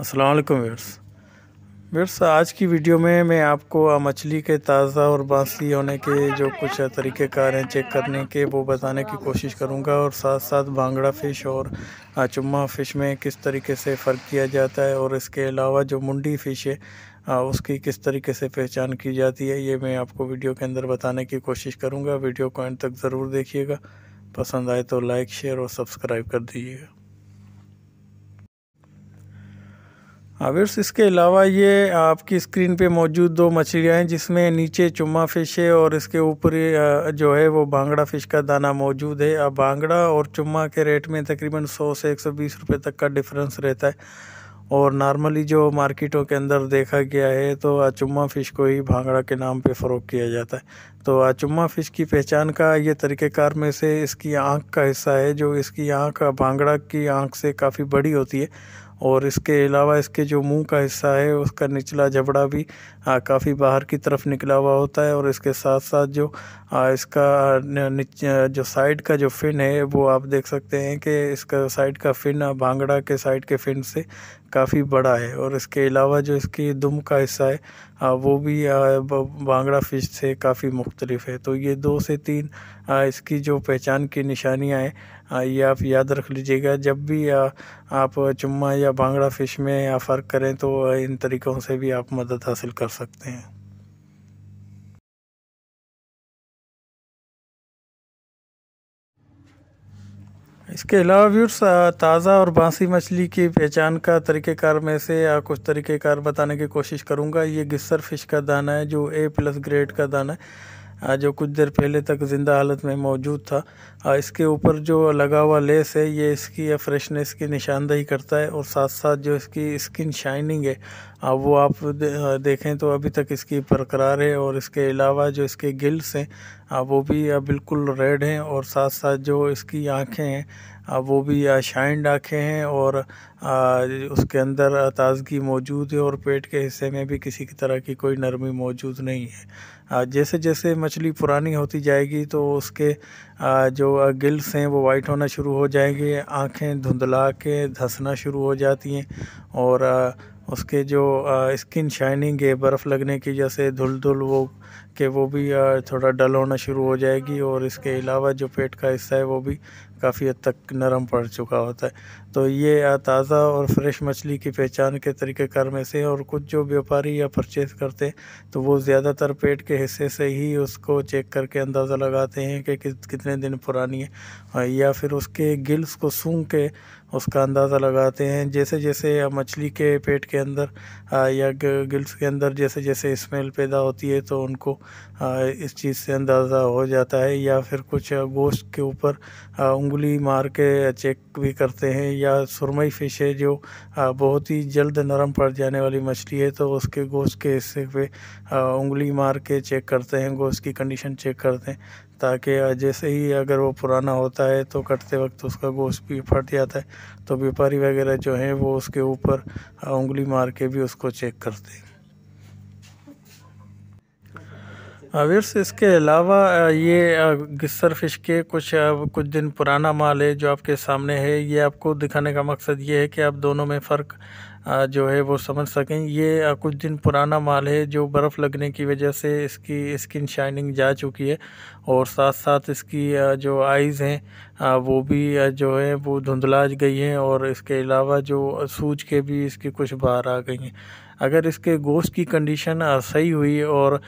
Aslam verse verse आज की video में मैं आपको मछली के ताज़ा और बासी होने के जो कुछ तरीक़ेकार हैं चेक करने के वो बताने की कोशिश करूँगा और साथ साथ भांगड़ा फ़िश और चुम्मा फ़िश में किस तरीके से फ़र्क किया जाता है और इसके अलावा जो मुंडी फ़िश है उसकी किस तरीके से पहचान की जाती है ये मैं आपको वीडियो के अंदर बताने की कोशिश करूँगा वीडियो को एंड तक ज़रूर देखिएगा पसंद आए तो लाइक शेयर और सब्सक्राइब कर दीजिएगा आवर्स इसके अलावा ये आपकी स्क्रीन पे मौजूद दो मछलियाँ हैं जिसमें नीचे चुम्मा फिश है और इसके ऊपर जो है वो भांगड़ा फिश का दाना मौजूद है अब भांगड़ा और चुम्मा के रेट में तकरीबन 100 से 120 रुपए तक का डिफरेंस रहता है और नॉर्मली जो मार्केटों के अंदर देखा गया है तो आचुम्मा फ़िश को ही भांगड़ा के नाम पे फ़रोख किया जाता है तो आचुम्मा फ़िश की पहचान का ये तरीक़ेकार में से इसकी आँख का हिस्सा है जो इसकी आँख भांगड़ा की आँख से काफ़ी बड़ी होती है और इसके अलावा इसके जो मुंह का हिस्सा है उसका निचला जबड़ा भी काफ़ी बाहर की तरफ निकला हुआ होता है और इसके साथ साथ जो आ, इसका जो साइड का जो फिन है वो आप देख सकते हैं कि इसका साइड का फिन भांगड़ा के साइड के फिन से काफ़ी बड़ा है और इसके अलावा जो इसकी दुम का हिस्सा है वो भी बांगड़ा फिश से काफ़ी मुख्तलिफ है तो ये दो से तीन इसकी जो पहचान की निशानियाँ हैं ये आप याद रख लीजिएगा जब भी आप चुम्मा या बांगड़ा फिश में फ़र्क करें तो इन तरीक़ों से भी आप मदद हासिल कर सकते हैं इसके अलावा व्यूर्स ताज़ा और बांसी मछली की पहचान का तरीक़ेकार में से या कुछ तरीक़ेकार बताने की कोशिश करूँगा ये गिस्सर फिश का दाना है जो ए प्लस ग्रेड का दाना है जो कुछ देर पहले तक ज़िंदा हालत में मौजूद था इसके ऊपर जो लगा हुआ लेस है ये इसकी फ्रेशनेस की निशानदही करता है और साथ साथ जो इसकी स्किन शाइनिंग है अब वो आप देखें तो अभी तक इसकी बरकरार है और इसके अलावा जो इसके गिल्स हैं अब वो भी अब बिल्कुल रेड हैं और साथ साथ जो इसकी आँखें हैं अब वो भी शाइंड आँखें हैं और उसके अंदर ताजगी मौजूद है और पेट के हिस्से में भी किसी की तरह की कोई नरमी मौजूद नहीं है जैसे जैसे मछली पुरानी होती जाएगी तो उसके जो गिल्स हैं वो वाइट होना शुरू हो जाएंगे आँखें धुंधला के धंसना शुरू हो जाती हैं और उसके जो स्किन शाइनिंग है बर्फ़ लगने की वजह से धुल धुल वो कि वो भी थोड़ा डल होना शुरू हो जाएगी और इसके अलावा जो पेट का हिस्सा है वो भी काफ़ी हद तक नरम पड़ चुका होता है तो ये ताज़ा और फ्रेश मछली की पहचान के कर में से और कुछ जो व्यापारी या परचेज करते हैं तो वो ज़्यादातर पेट के हिस्से से ही उसको चेक करके अंदाज़ा लगाते हैं कि कितने दिन पुरानी है या फिर उसके गिल्स को सूंघ के उसका अंदाज़ा लगाते हैं जैसे जैसे मछली के पेट के अंदर या गिल्स के अंदर जैसे जैसे स्मेल पैदा होती है तो उन उनको इस चीज़ से अंदाज़ा हो जाता है या फिर कुछ गोश्त के ऊपर उंगली मार के चेक भी करते हैं या सुरमई फिश है जो बहुत ही जल्द नरम पड़ जाने वाली मछली है तो उसके गोश्त के हिस्से पे उंगली मार के चेक करते हैं गोश्त की कंडीशन चेक करते हैं ताकि जैसे ही अगर वो पुराना होता है तो कटते वक्त उसका गोश्त भी फट जाता है तो व्यापारी वगैरह जो हैं वो उसके ऊपर उंगली मार के भी उसको चेक करते हैं व्यर्स इसके अलावा ये गिस्सर फिश के कुछ कुछ दिन पुराना माल है जो आपके सामने है ये आपको दिखाने का मकसद ये है कि आप दोनों में फ़र्क जो है वो समझ सकें ये कुछ दिन पुराना माल है जो बर्फ़ लगने की वजह से इसकी स्किन शाइनिंग जा चुकी है और साथ साथ इसकी जो आइज़ हैं वो भी जो है वो धुंधला गई हैं और इसके अलावा जो सूज के भी इसकी कुछ बाहर आ गई हैं अगर इसके गोश्त की कंडीशन सही हुई और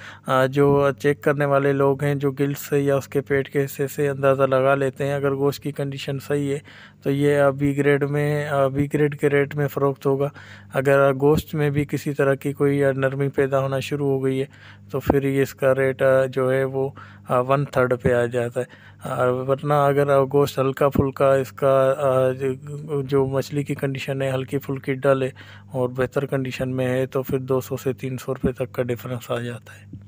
जो चेक करने वाले लोग हैं जो गिल्स से या उसके पेट के हिस्से से अंदाज़ा लगा लेते हैं अगर गोश्त की कंडीशन सही है तो ये बी ग्रेड में बी ग्रेड के रेट में फ़रोख्त होगा अगर गोश्त में भी किसी तरह की कोई नरमी पैदा होना शुरू हो गई है तो फिर इसका रेट जो है वो वन थर्ड पर आ जाता है वरना अगर गोश्त हल्का फुल्का इसका जो मछली की कंडीशन है हल्की फुल्की डाले और बेहतर कंडीशन में है तो फिर 200 से 300 रुपये तक का डिफरेंस आ जाता है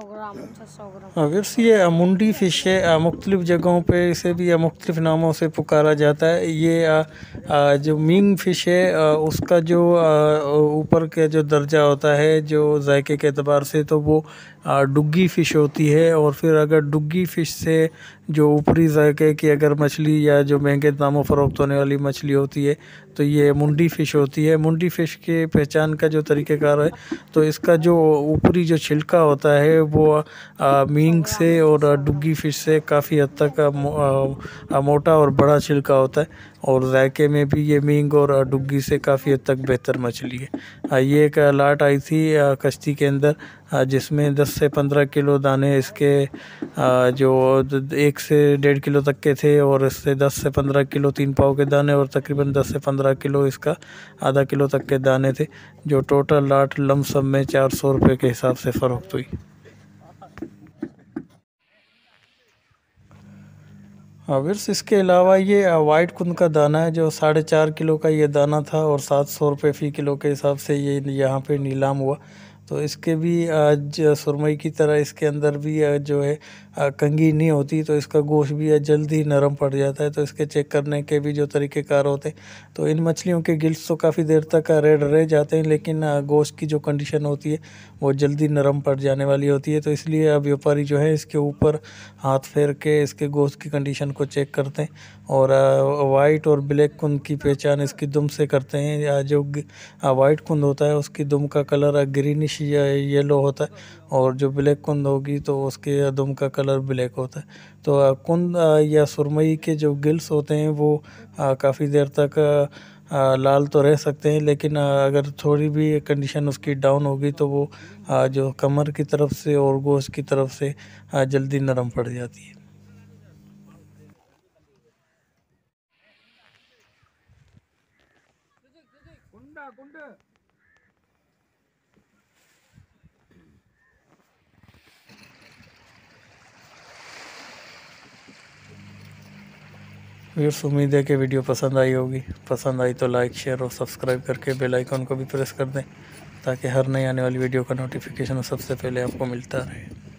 अगर ये मुंडी फिश है मुख्तलिफ़ जगहों पे इसे भी मुख्तलिफ नामों से पुकारा जाता है ये आ, आ, जो मींग फिश है आ, उसका जो ऊपर का जो दर्जा होता है जो जायके के अतबार से तो वो डुग्गी फ़िश होती है और फिर अगर डुग्गी फ़िश से जो ऊपरी जायके की अगर मछली या जो महंगे दामों फ़रोख्त होने वाली मछली होती है तो ये मुंडी फ़िश होती है मुंडी फ़िश के पहचान का जो तरीक़ेकार है तो इसका जो ऊपरी जो छिलका होता है वो मींग से और डुग्गी फ़िश से काफ़ी हद तक मोटा और बड़ा छिलका होता है और जायके में भी ये मींग और डुग्गी से काफ़ी हद तक बेहतर मछली है ये एक लाट आई थी कश्ती के अंदर जिसमें 10 से 15 किलो दाने इसके जो एक से डेढ़ किलो तक के थे और इससे 10 से 15 किलो तीन पाव के दाने और तकरीबन 10 से 15 किलो इसका आधा किलो तक के दाने थे जो टोटल लाट लम में चार सौ रुपये के हिसाब से फ़रोख्त हुई हाविर्स इसके अलावा ये वाइट कुंद का दाना है जो साढ़े चार किलो का ये दाना था और सात सौ रुपये फ़ी किलो के हिसाब से ये यहाँ पे नीलाम हुआ तो इसके भी आज सुरमई की तरह इसके अंदर भी जो है कंगी नहीं होती तो इसका गोश्त भी जल्द ही नरम पड़ जाता है तो इसके चेक करने के भी जो तरीक़ेकार होते हैं तो इन मछलियों के गिल्स तो काफ़ी देर तक रेड रह जाते हैं लेकिन गोश्त की जो कंडीशन होती है वो जल्दी नरम पड़ जाने वाली होती है तो इसलिए अब व्यापारी जो है इसके ऊपर हाथ फेर के इसके गोश्त की कंडीशन को चेक करते हैं और वाइट और ब्लैक कुंद की पहचान इसकी दुम से करते हैं जो वाइट कुंद होता है उसकी दुम का कलर ग्रीनिश या येलो होता है और जो ब्लैक कुंद होगी तो उसके दुम का कलर ब्लैक होता है तो कुंद या सुरमई के जो गिल्स होते हैं वो काफ़ी देर तक लाल तो रह सकते हैं लेकिन अगर थोड़ी भी कंडीशन उसकी डाउन होगी तो वो जो कमर की तरफ से और गोश्त की तरफ से जल्दी नरम पड़ जाती है व्यूर्स उम्मीद है कि वीडियो पसंद आई होगी पसंद आई तो लाइक शेयर और सब्सक्राइब करके बेल आइकन को भी प्रेस कर दें ताकि हर नई आने वाली वीडियो का नोटिफिकेशन सबसे पहले आपको मिलता रहे